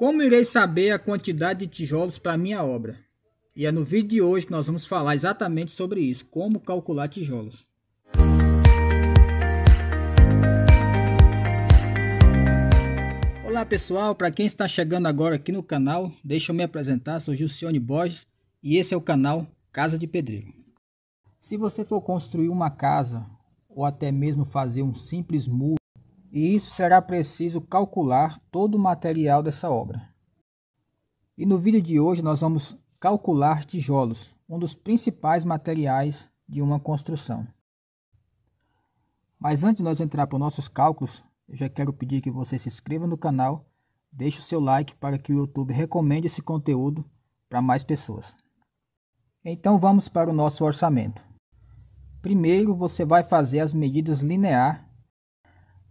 Como irei saber a quantidade de tijolos para minha obra? E é no vídeo de hoje que nós vamos falar exatamente sobre isso, como calcular tijolos. Olá pessoal, para quem está chegando agora aqui no canal, deixa eu me apresentar, sou Gilcione Borges e esse é o canal Casa de Pedreiro. Se você for construir uma casa ou até mesmo fazer um simples muro, e isso será preciso calcular todo o material dessa obra. E no vídeo de hoje nós vamos calcular tijolos, um dos principais materiais de uma construção. Mas antes de nós entrar para os nossos cálculos, eu já quero pedir que você se inscreva no canal, deixe o seu like para que o YouTube recomende esse conteúdo para mais pessoas. Então vamos para o nosso orçamento. Primeiro você vai fazer as medidas linear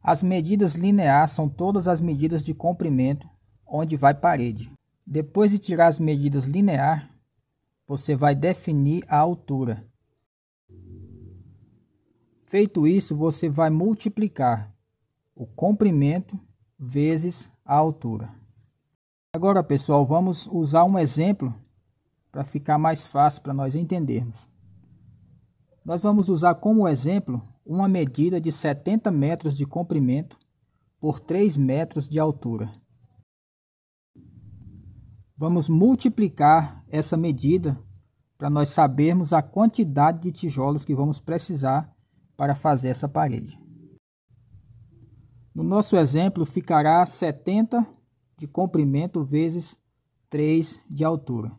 as medidas lineares são todas as medidas de comprimento onde vai parede. Depois de tirar as medidas lineares, você vai definir a altura. Feito isso, você vai multiplicar o comprimento vezes a altura. Agora, pessoal, vamos usar um exemplo para ficar mais fácil para nós entendermos. Nós vamos usar como exemplo uma medida de 70 metros de comprimento por 3 metros de altura. Vamos multiplicar essa medida para nós sabermos a quantidade de tijolos que vamos precisar para fazer essa parede. No nosso exemplo, ficará 70 de comprimento vezes 3 de altura,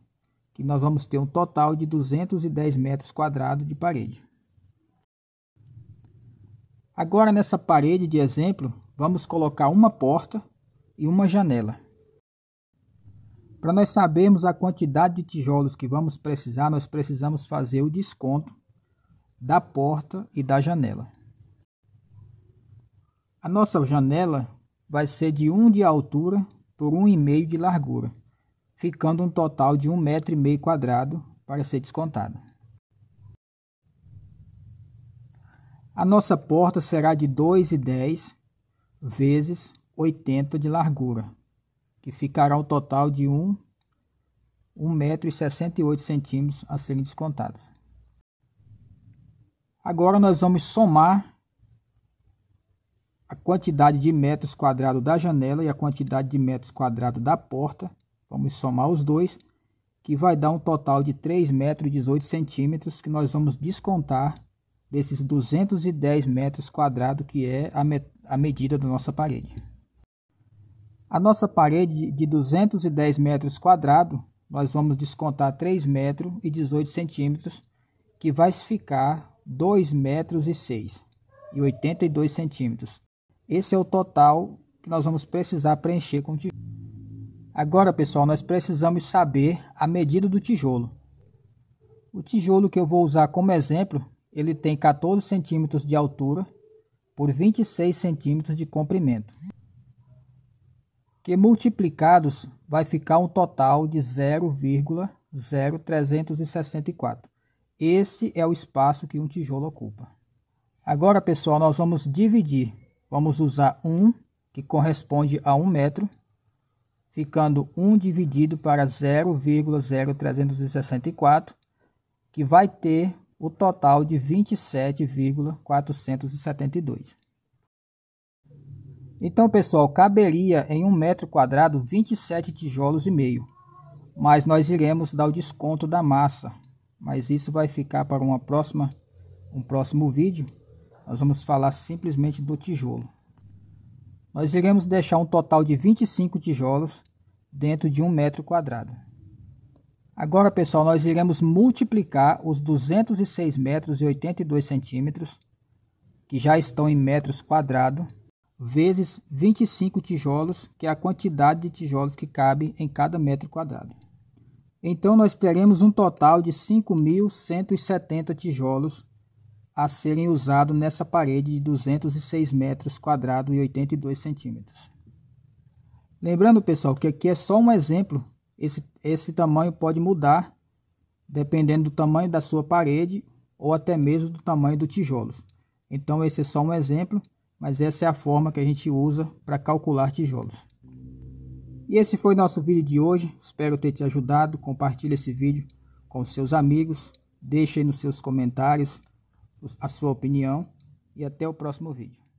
que nós vamos ter um total de 210 metros quadrados de parede. Agora nessa parede de exemplo, vamos colocar uma porta e uma janela. Para nós sabermos a quantidade de tijolos que vamos precisar, nós precisamos fazer o desconto da porta e da janela. A nossa janela vai ser de 1 de altura por 1,5 de largura, ficando um total de 1,5 metro quadrado para ser descontada. A nossa porta será de 2,10 vezes 80 de largura, que ficará um total de 1 1,68m a serem descontados. Agora nós vamos somar a quantidade de metros quadrados da janela e a quantidade de metros quadrados da porta. Vamos somar os dois, que vai dar um total de 3 metros e 18 centímetros que nós vamos descontar desses 210 metros quadrados que é a, me a medida da nossa parede. A nossa parede de 210 metros quadrados, nós vamos descontar 3 metros e 18 centímetros, que vai ficar 2 metros e 6 e 82 centímetros. Esse é o total que nós vamos precisar preencher com tijolo. Agora, pessoal, nós precisamos saber a medida do tijolo. O tijolo que eu vou usar como exemplo ele tem 14 centímetros de altura por 26 centímetros de comprimento, que multiplicados vai ficar um total de 0,0364. Esse é o espaço que um tijolo ocupa. Agora, pessoal, nós vamos dividir. Vamos usar 1, que corresponde a 1 metro, ficando 1 dividido para 0,0364, que vai ter o total de 27,472. Então, pessoal, caberia em um metro quadrado 27 tijolos e meio, mas nós iremos dar o desconto da massa, mas isso vai ficar para uma próxima, um próximo vídeo. Nós vamos falar simplesmente do tijolo. Nós iremos deixar um total de 25 tijolos dentro de um metro quadrado. Agora, pessoal, nós iremos multiplicar os 206 metros e 82 centímetros, que já estão em metros quadrados, vezes 25 tijolos, que é a quantidade de tijolos que cabe em cada metro quadrado. Então, nós teremos um total de 5.170 tijolos a serem usados nessa parede de 206 metros quadrados e 82 centímetros. Lembrando, pessoal, que aqui é só um exemplo esse, esse tamanho pode mudar dependendo do tamanho da sua parede ou até mesmo do tamanho dos tijolos. Então esse é só um exemplo, mas essa é a forma que a gente usa para calcular tijolos. E esse foi nosso vídeo de hoje, espero ter te ajudado, compartilhe esse vídeo com seus amigos, deixe aí nos seus comentários a sua opinião e até o próximo vídeo.